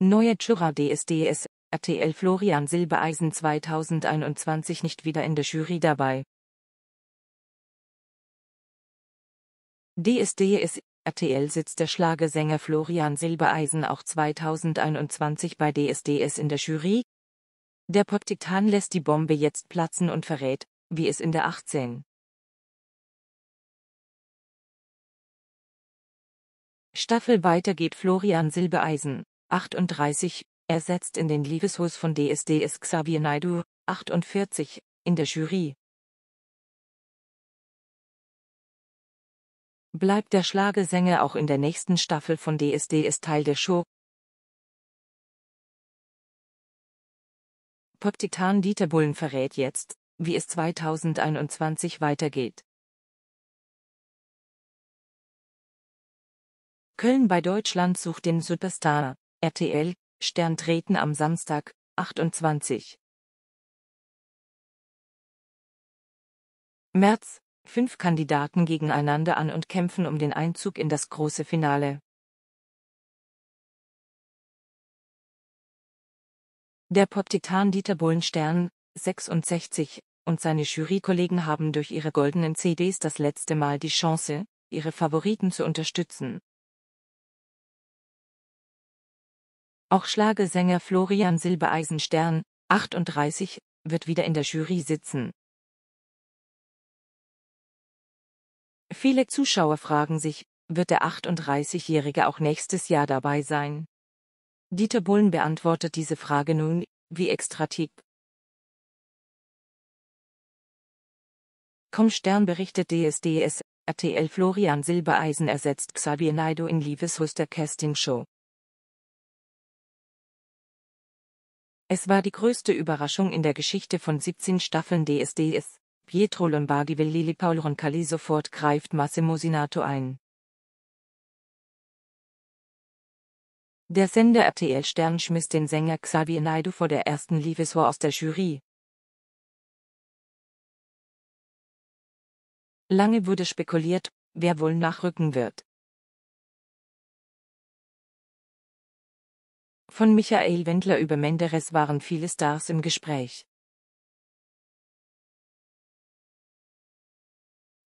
Neue Jura DSDS, RTL Florian Silbereisen 2021 nicht wieder in der Jury dabei. DSDS, RTL sitzt der Schlagersänger Florian Silbereisen auch 2021 bei DSDS in der Jury? Der Poptitan lässt die Bombe jetzt platzen und verrät, wie es in der 18. Staffel weitergeht Florian Silbereisen. 38, ersetzt in den Liebeshof von DSDS Xavier Naidu, 48, in der Jury. Bleibt der Schlagesänger auch in der nächsten Staffel von DSDS Teil der Show? pop Dieter Bullen verrät jetzt, wie es 2021 weitergeht. Köln bei Deutschland sucht den Superstar. RTL, Stern treten am Samstag, 28. März, fünf Kandidaten gegeneinander an und kämpfen um den Einzug in das große Finale. Der Pop-Titan Dieter Bohlenstern, 66, und seine Jurykollegen haben durch ihre goldenen CDs das letzte Mal die Chance, ihre Favoriten zu unterstützen. Auch Schlagesänger Florian Silbereisenstern, 38, wird wieder in der Jury sitzen. Viele Zuschauer fragen sich, wird der 38-Jährige auch nächstes Jahr dabei sein? Dieter Bullen beantwortet diese Frage nun, wie extrativ. Komm Stern berichtet DSDS, RTL Florian Silbereisen ersetzt Xavier Naido in Liebeshuster Casting Show. Es war die größte Überraschung in der Geschichte von 17 Staffeln DSDS. Pietro Lombardi will Lili Paul Roncalli sofort greift Massimo Sinato ein. Der Sender RTL Stern schmiss den Sänger Xavier Naidoo vor der ersten Liebeshow aus der Jury. Lange wurde spekuliert, wer wohl nachrücken wird. Von Michael Wendler über Menderes waren viele Stars im Gespräch.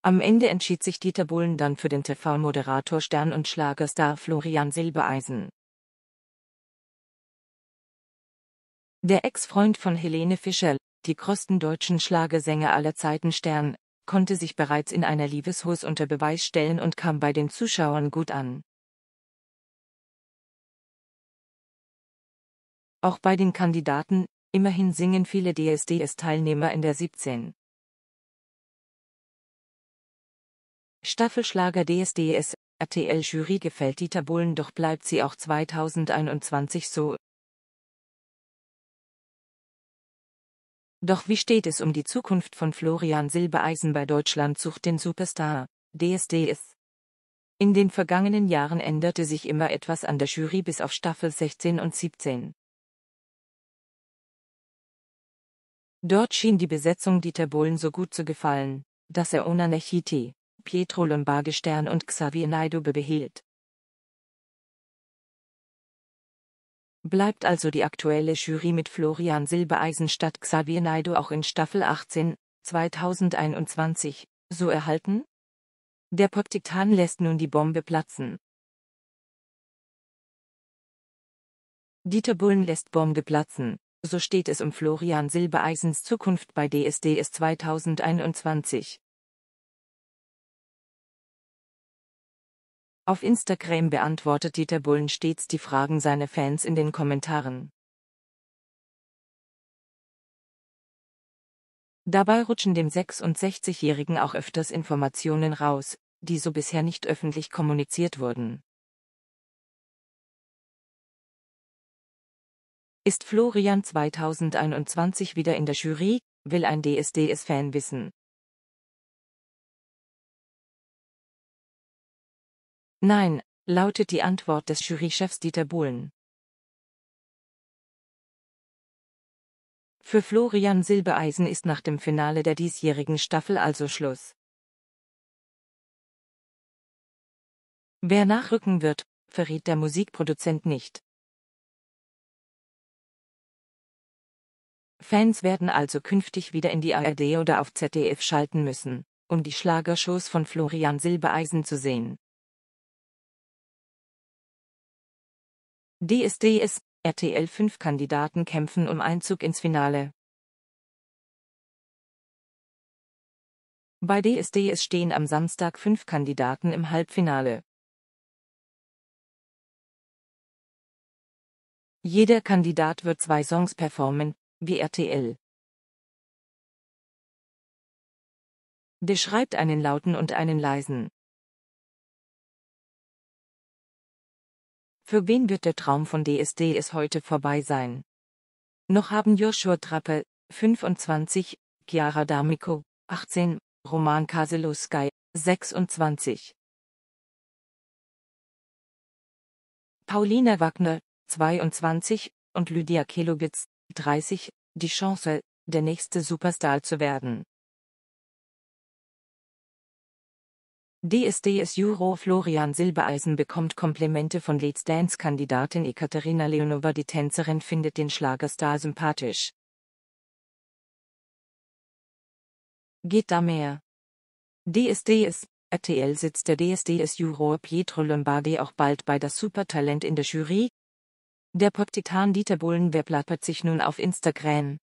Am Ende entschied sich Dieter Bohlen dann für den TV-Moderator Stern- und Schlagerstar Florian Silbereisen. Der Ex-Freund von Helene Fischer, die größten deutschen Schlagersänger aller Zeiten Stern, konnte sich bereits in einer Liebeshose unter Beweis stellen und kam bei den Zuschauern gut an. Auch bei den Kandidaten, immerhin singen viele DSDS-Teilnehmer in der 17. Staffelschlager DSDS, RTL-Jury gefällt Dieter Bohlen, doch bleibt sie auch 2021 so. Doch wie steht es um die Zukunft von Florian Silbereisen bei Deutschland sucht den Superstar, DSDS? In den vergangenen Jahren änderte sich immer etwas an der Jury bis auf Staffel 16 und 17. Dort schien die Besetzung Dieter Bohlen so gut zu gefallen, dass er Ona Nechiti, Pietro Lombardi Stern und Xavier Naidoo behielt. Bleibt also die aktuelle Jury mit Florian Silbereisen statt Xavier Naidoo auch in Staffel 18, 2021, so erhalten? Der Poptiktan lässt nun die Bombe platzen. Dieter Bullen lässt Bombe platzen, so steht es um Florian Silbereisens Zukunft bei DSDS 2021. Auf Instagram beantwortet Dieter Bullen stets die Fragen seiner Fans in den Kommentaren. Dabei rutschen dem 66-Jährigen auch öfters Informationen raus, die so bisher nicht öffentlich kommuniziert wurden. Ist Florian 2021 wieder in der Jury, will ein DSDS-Fan wissen. Nein, lautet die Antwort des Jurychefs Dieter Bohlen. Für Florian Silbereisen ist nach dem Finale der diesjährigen Staffel also Schluss. Wer nachrücken wird, verriet der Musikproduzent nicht. Fans werden also künftig wieder in die ARD oder auf ZDF schalten müssen, um die Schlagershows von Florian Silbereisen zu sehen. DSDS, RTL 5 Kandidaten kämpfen um Einzug ins Finale. Bei DSDS stehen am Samstag fünf Kandidaten im Halbfinale. Jeder Kandidat wird zwei Songs performen, BRTL. Beschreibt einen lauten und einen leisen. Für wen wird der Traum von DSDS heute vorbei sein? Noch haben Joshua Trappe, 25, Chiara D'Amico, 18, Roman Kaselowski, 26. Paulina Wagner, 22, und Lydia Kelowitz, 30, die Chance, der nächste Superstar zu werden. DSDS-Juro Florian Silbereisen bekommt Komplimente von Let's Dance-Kandidatin Ekaterina Leonova. Die Tänzerin findet den Schlagerstar sympathisch. Geht da mehr? DSDS, RTL sitzt der DSDS-Juror Pietro Lombardi auch bald bei das Supertalent in der Jury, der pop Dieter Bohlen weblapert sich nun auf Instagram.